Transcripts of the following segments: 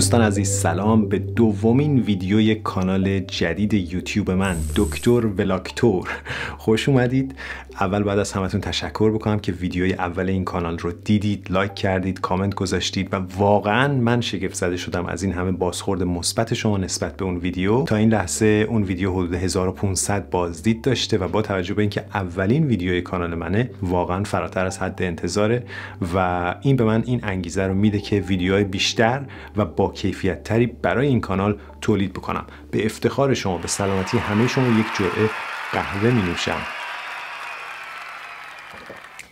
دوستان عزیز سلام به دومین ویدیوی کانال جدید یوتیوب من دکتر ولاکتور خوش اومدید اول بعد از همتون تشکر بکنم که ویدیوی اول این کانال رو دیدید لایک کردید کامنت گذاشتید و واقعا من شگفت زده شدم از این همه بازخورد مثبت شما نسبت به اون ویدیو تا این لحظه اون ویدیو حدود 1500 بازدید داشته و با توجه به اینکه اولین ویدیوی کانال منه واقعا فراتر از حد انتظاره و این به من این انگیزه رو میده که ویدیوهای بیشتر و با کیفیت تری برای این کانال تولید بکنم به افتخار شما به سلامتی همه شما یک جرعه قهوه می نوشم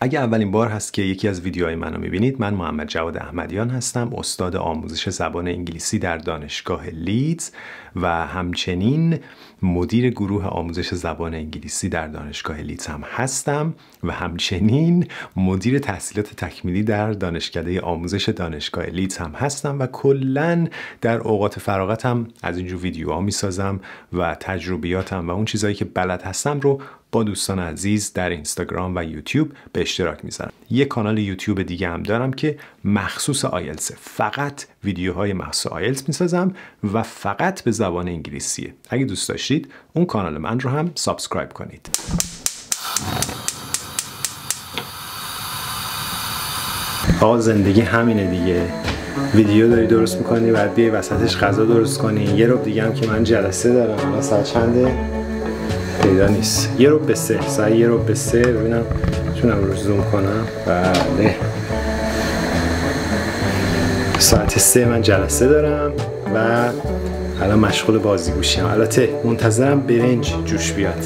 اگه اولین بار هست که یکی از ویدیوهای منو میبینید من محمد جواد احمدیان هستم استاد آموزش زبان انگلیسی در دانشگاه لیدز و همچنین مدیر گروه آموزش زبان انگلیسی در دانشگاه لیدز هم هستم و همچنین مدیر تحصیلات تکمیلی در دانشکده آموزش دانشگاه لیدز هم هستم و کلا در اوقات فراغتم از اینجور ویدیوها میسازم و تجربیاتم و اون چیزهایی که بلد هستم رو با دوستان عزیز در اینستاگرام و یوتیوب به اشتراک میذارم یه کانال یوتیوب دیگه هم دارم که مخصوص آیلتس فقط ویدیوهای مخصوص آیلتس میسازم و فقط به زبان انگلیسیه اگه دوست داشتید اون کانال من رو هم سابسکرایب کنید آقا زندگی همینه دیگه ویدیو داری درست میکنی بعد بیای وسطش غذا درست کنی یه رو دیگه هم که من جلسه دارم الان ساعت چنده پیدا نیست یه رو به سه سعی یه رو به سه ببینم چونم رو زوم کنم بله ساعت سه من جلسه دارم و الان مشغول بازی گوشیم البته منتظرم برنج جوش بیاد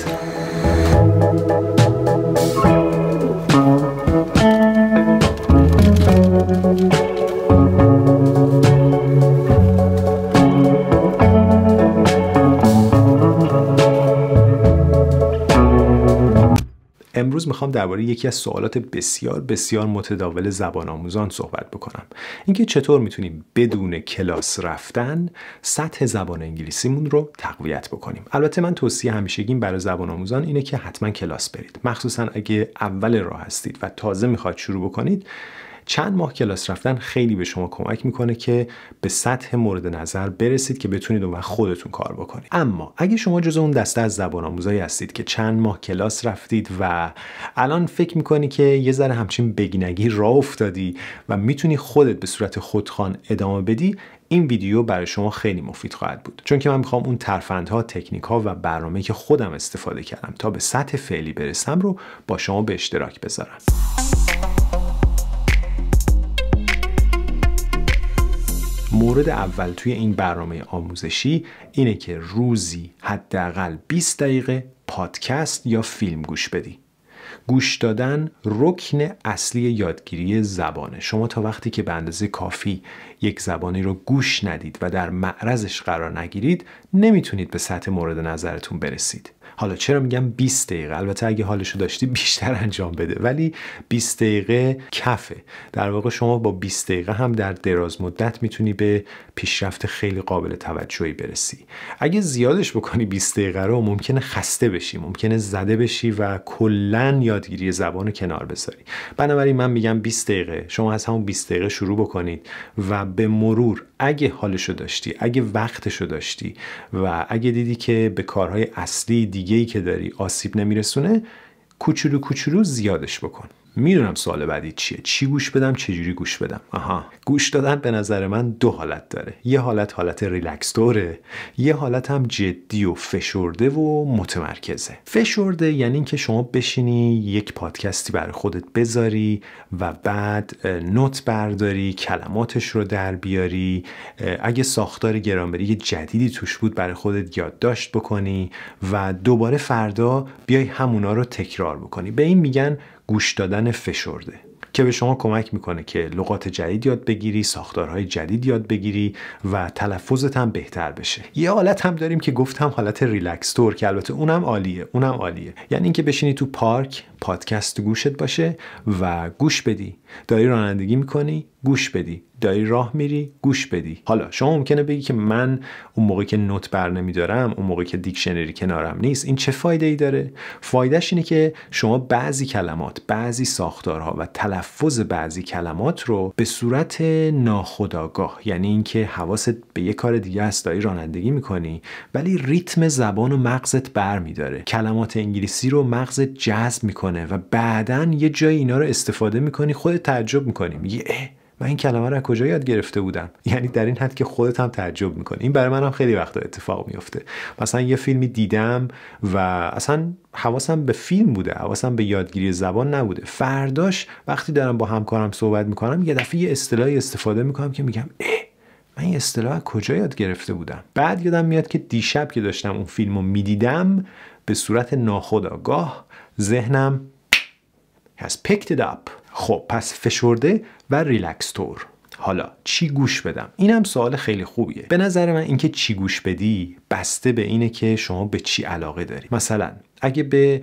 درباره یکی از سوالات بسیار بسیار متداول زبان آموزان صحبت بکنم اینکه چطور میتونیم بدون کلاس رفتن سطح زبان انگلیسیمون رو تقویت بکنیم البته من توصیه همیشگیم برای زبان آموزان اینه که حتما کلاس برید مخصوصا اگه اول راه هستید و تازه میخواد شروع بکنید چند ماه کلاس رفتن خیلی به شما کمک میکنه که به سطح مورد نظر برسید که بتونید اون خودتون کار بکنید اما اگه شما جز اون دسته از زبان آموزایی هستید که چند ماه کلاس رفتید و الان فکر میکنی که یه ذره همچین بگینگی را افتادی و میتونی خودت به صورت خودخوان ادامه بدی این ویدیو برای شما خیلی مفید خواهد بود چون که من میخوام اون ترفندها تکنیک ها و برنامه که خودم استفاده کردم تا به سطح فعلی برسم رو با شما به اشتراک بذارم مورد اول توی این برنامه آموزشی اینه که روزی حداقل 20 دقیقه پادکست یا فیلم گوش بدی. گوش دادن رکن اصلی یادگیری زبانه شما تا وقتی که به اندازه کافی یک زبانی رو گوش ندید و در معرضش قرار نگیرید نمیتونید به سطح مورد نظرتون برسید حالا چرا میگم 20 دقیقه البته اگه حالشو داشتی بیشتر انجام بده ولی 20 دقیقه کفه در واقع شما با 20 دقیقه هم در دراز مدت میتونی به پیشرفت خیلی قابل توجهی برسی اگه زیادش بکنی 20 دقیقه رو ممکنه خسته بشی ممکنه زده بشی و کلا یادگیری زبان رو کنار بذاری بنابراین من میگم 20 دقیقه شما از همون 20 دقیقه شروع بکنید و به مرور اگه حالشو داشتی اگه وقتشو داشتی و اگه دیدی که به کارهای اصلی دیگه که داری آسیب نمیرسونه کوچولو کوچولو زیادش بکن میدونم سوال بعدی چیه چی گوش بدم جوری گوش بدم آها گوش دادن به نظر من دو حالت داره یه حالت حالت ریلکس داره یه حالت هم جدی و فشرده و متمرکزه فشرده یعنی اینکه شما بشینی یک پادکستی بر خودت بذاری و بعد نوت برداری کلماتش رو در بیاری اگه ساختار گرامری جدیدی توش بود برای خودت یادداشت بکنی و دوباره فردا بیای همونا رو تکرار بکنی به این میگن گوش دادن فشرده که به شما کمک میکنه که لغات جدید یاد بگیری ساختارهای جدید یاد بگیری و تلفظت هم بهتر بشه یه حالت هم داریم که گفتم حالت ریلکس تور که البته اونم عالیه اونم عالیه یعنی اینکه بشینی تو پارک پادکست گوشت باشه و گوش بدی داری رانندگی میکنی گوش بدی داری راه میری گوش بدی حالا شما ممکنه بگی که من اون موقع که نوت بر نمیدارم اون موقع که دیکشنری کنارم نیست این چه فایده ای داره فایدهش اینه که شما بعضی کلمات بعضی ساختارها و تلفظ بعضی کلمات رو به صورت ناخودآگاه یعنی اینکه حواست به یه کار دیگه است داری رانندگی میکنی ولی ریتم زبان و مغزت بر کلمات انگلیسی رو مغزت جذب میکنه و بعدا یه جای اینا رو استفاده میکنی خودت تعجب میکنی میگی اه من این کلمه رو کجا یاد گرفته بودم یعنی در این حد که خودت هم تعجب میکنی این برای هم خیلی وقتا اتفاق میفته مثلا یه فیلمی دیدم و اصلا حواسم به فیلم بوده حواسم به یادگیری زبان نبوده فرداش وقتی دارم با همکارم صحبت میکنم یه دفعه یه اصطلاحی استفاده میکنم که میگم اه من این اصطلاح کجا یاد گرفته بودم بعد یادم میاد که دیشب که داشتم اون فیلم رو میدیدم به صورت ناخودآگاه ذهنم has picked it up خب پس فشرده و ریلکس تور حالا چی گوش بدم اینم سوال خیلی خوبیه به نظر من اینکه چی گوش بدی بسته به اینه که شما به چی علاقه داری مثلا اگه به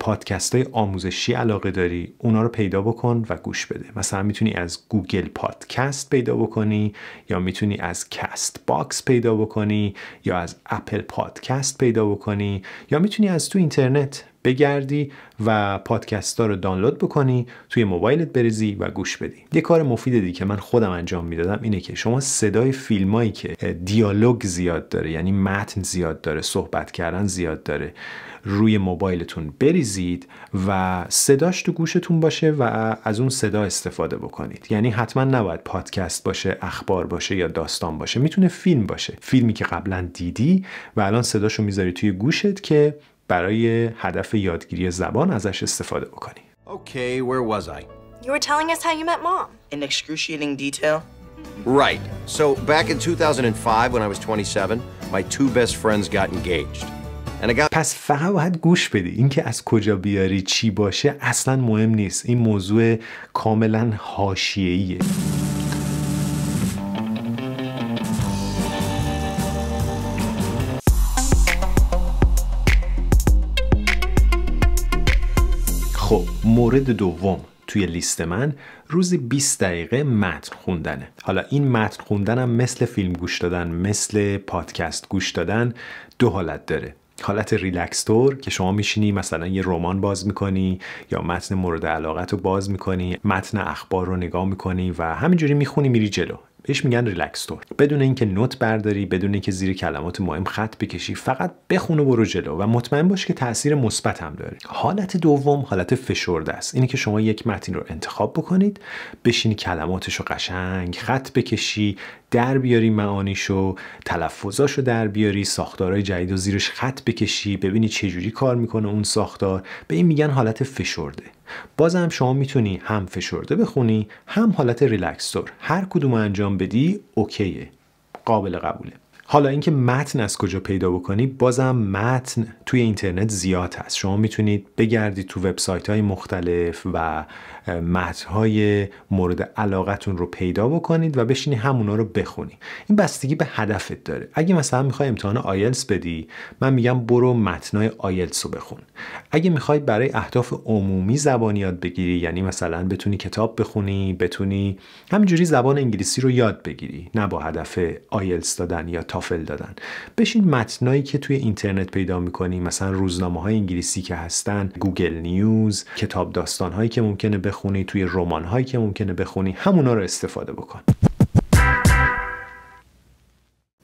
پادکست های آموزشی علاقه داری اونا رو پیدا بکن و گوش بده مثلا میتونی از گوگل پادکست پیدا بکنی یا میتونی از کست باکس پیدا بکنی یا از اپل پادکست پیدا بکنی یا میتونی از تو اینترنت بگردی و پادکست ها رو دانلود بکنی توی موبایلت بریزی و گوش بدی یه کار مفید دی که من خودم انجام میدادم اینه که شما صدای فیلمایی که دیالوگ زیاد داره یعنی متن زیاد داره صحبت کردن زیاد داره روی موبایلتون بریزید و صداش تو گوشتون باشه و از اون صدا استفاده بکنید یعنی حتما نباید پادکست باشه اخبار باشه یا داستان باشه میتونه فیلم باشه فیلمی که قبلا دیدی و الان صداشو میذاری توی گوشت که برای هدف یادگیری زبان ازش استفاده بکنی. Okay, where was I? You were telling us how you met mom. In excruciating detail? Right. So back in 2005 when I was 27, my two best friends got engaged. And I got... پس فقط باید گوش بدی اینکه از کجا بیاری چی باشه اصلا مهم نیست این موضوع کاملا حاشیه‌ایه. خب مورد دوم توی لیست من روزی 20 دقیقه متن خوندنه حالا این متن خوندنم مثل فیلم گوش دادن مثل پادکست گوش دادن دو حالت داره حالت ریلکس تور که شما میشینی مثلا یه رمان باز میکنی یا متن مورد علاقت رو باز میکنی متن اخبار رو نگاه میکنی و همینجوری میخونی میری جلو بهش میگن ریلکس تور بدون اینکه نوت برداری بدون اینکه زیر کلمات مهم خط بکشی فقط بخون و برو جلو و مطمئن باش که تاثیر مثبت هم داره حالت دوم حالت فشرده است اینه که شما یک متن رو انتخاب بکنید بشینی کلماتش رو قشنگ خط بکشی در بیاری معانیشو تلفظاشو در بیاری ساختارهای جدید و زیرش خط بکشی ببینی جوری کار میکنه اون ساختار به این میگن حالت فشرده بازم شما میتونی هم فشرده بخونی هم حالت ریلکسور هر کدوم انجام بدی اوکیه قابل قبوله حالا اینکه متن از کجا پیدا بکنی بازم متن توی اینترنت زیاد هست شما میتونید بگردید تو وبسایت های مختلف و متنهای مورد علاقتون رو پیدا بکنید و بشینی همونا رو بخونی این بستگی به هدفت داره اگه مثلا میخوای امتحان آیلتس بدی من میگم برو متنای آیلتس رو بخون اگه میخوای برای اهداف عمومی زبان یاد بگیری یعنی مثلا بتونی کتاب بخونی بتونی همینجوری زبان انگلیسی رو یاد بگیری نه با هدف آیلتس دادن یا تافل دادن بشین متنایی که توی اینترنت پیدا میکنی مثلا روزنامه های انگلیسی که هستن گوگل نیوز کتاب داستان هایی که ممکنه خونی توی رمان هایی که ممکنه بخونی همونا رو استفاده بکن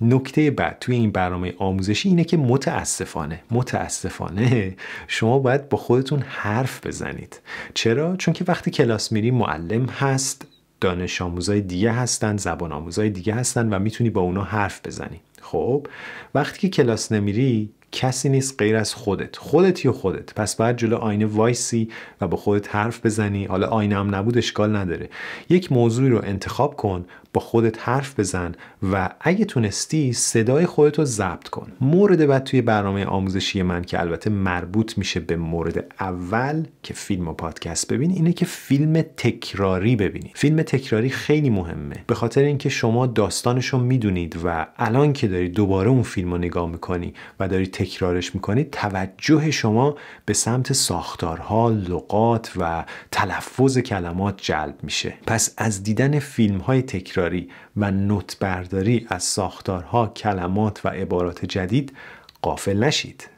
نکته بعد توی این برنامه آموزشی اینه که متاسفانه متاسفانه شما باید با خودتون حرف بزنید چرا چون که وقتی کلاس میری معلم هست دانش آموزای دیگه هستن زبان آموزای دیگه هستن و میتونی با اونا حرف بزنی خب وقتی که کلاس نمیری کسی نیست غیر از خودت خودت و خودت پس بعد جلو آینه وایسی و به خودت حرف بزنی حالا آینه هم نبود اشکال نداره یک موضوعی رو انتخاب کن با خودت حرف بزن و اگه تونستی صدای خودت رو ضبط کن مورد بعد توی برنامه آموزشی من که البته مربوط میشه به مورد اول که فیلم و پادکست ببین اینه که فیلم تکراری ببینی فیلم تکراری خیلی مهمه به خاطر اینکه شما داستانش رو میدونید و الان که داری دوباره اون فیلم رو نگاه میکنی و داری تکرارش میکنی توجه شما به سمت ساختارها لغات و تلفظ کلمات جلب میشه پس از دیدن فیلم های تکراری و نوت برداری از ساختارها کلمات و عبارات جدید قافل نشید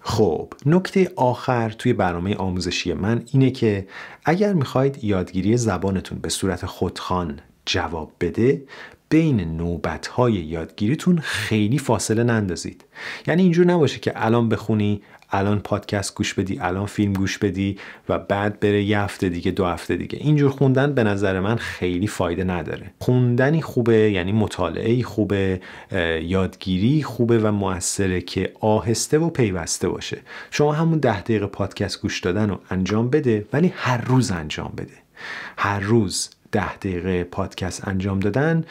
خب نکته آخر توی برنامه آموزشی من اینه که اگر میخواید یادگیری زبانتون به صورت خودخوان جواب بده بین نوبت یادگیریتون خیلی فاصله نندازید یعنی اینجور نباشه که الان بخونی الان پادکست گوش بدی الان فیلم گوش بدی و بعد بره یه هفته دیگه دو هفته دیگه اینجور خوندن به نظر من خیلی فایده نداره خوندنی خوبه یعنی مطالعه خوبه یادگیری خوبه و موثره که آهسته و پیوسته باشه شما همون ده دقیقه پادکست گوش دادن رو انجام بده ولی هر روز انجام بده هر روز ده دقیقه پادکست انجام دادن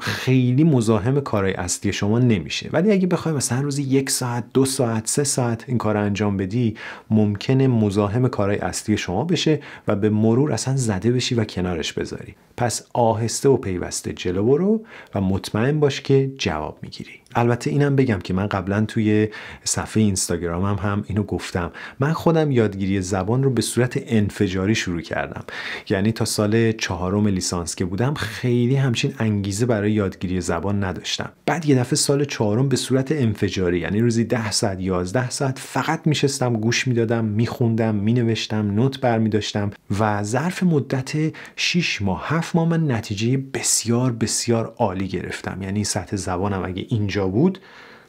خیلی مزاحم کارهای اصلی شما نمیشه ولی اگه بخوای مثلا روزی یک ساعت دو ساعت سه ساعت این کار انجام بدی ممکنه مزاحم کارهای اصلی شما بشه و به مرور اصلا زده بشی و کنارش بذاری پس آهسته و پیوسته جلو برو و مطمئن باش که جواب میگیری البته اینم بگم که من قبلا توی صفحه اینستاگرامم هم اینو گفتم من خودم یادگیری زبان رو به صورت انفجاری شروع کردم یعنی تا سال چهارم لیسانس که بودم خیلی همچین انگیزه برای یادگیری زبان نداشتم بعد یه دفعه سال چهارم به صورت انفجاری یعنی روزی 10 ساعت 11 ساعت فقط میشستم گوش میدادم میخوندم مینوشتم نوت برمیداشتم و ظرف مدت 6 ماه 7 ماه من نتیجه بسیار بسیار عالی گرفتم یعنی سطح زبانم اگه اینجا بود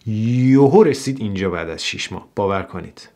یهو رسید اینجا بعد از 6 ماه باور کنید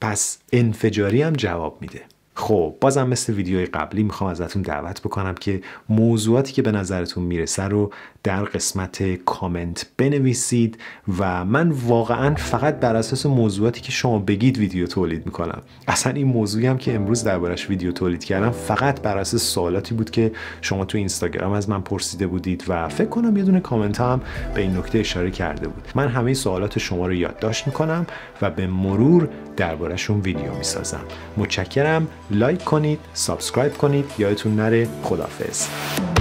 پس انفجاری هم جواب میده خب بازم مثل ویدیوی قبلی میخوام ازتون دعوت بکنم که موضوعاتی که به نظرتون میرسه رو در قسمت کامنت بنویسید و من واقعا فقط بر اساس موضوعاتی که شما بگید ویدیو تولید میکنم اصلا این موضوعی هم که امروز دربارش ویدیو تولید کردم فقط بر اساس سوالاتی بود که شما تو اینستاگرام از من پرسیده بودید و فکر کنم یه دونه کامنت هم به این نکته اشاره کرده بود من همه سوالات شما رو یادداشت میکنم و به مرور دربارشون ویدیو میسازم متشکرم لایک کنید سابسکرایب کنید یادتون نره خدافز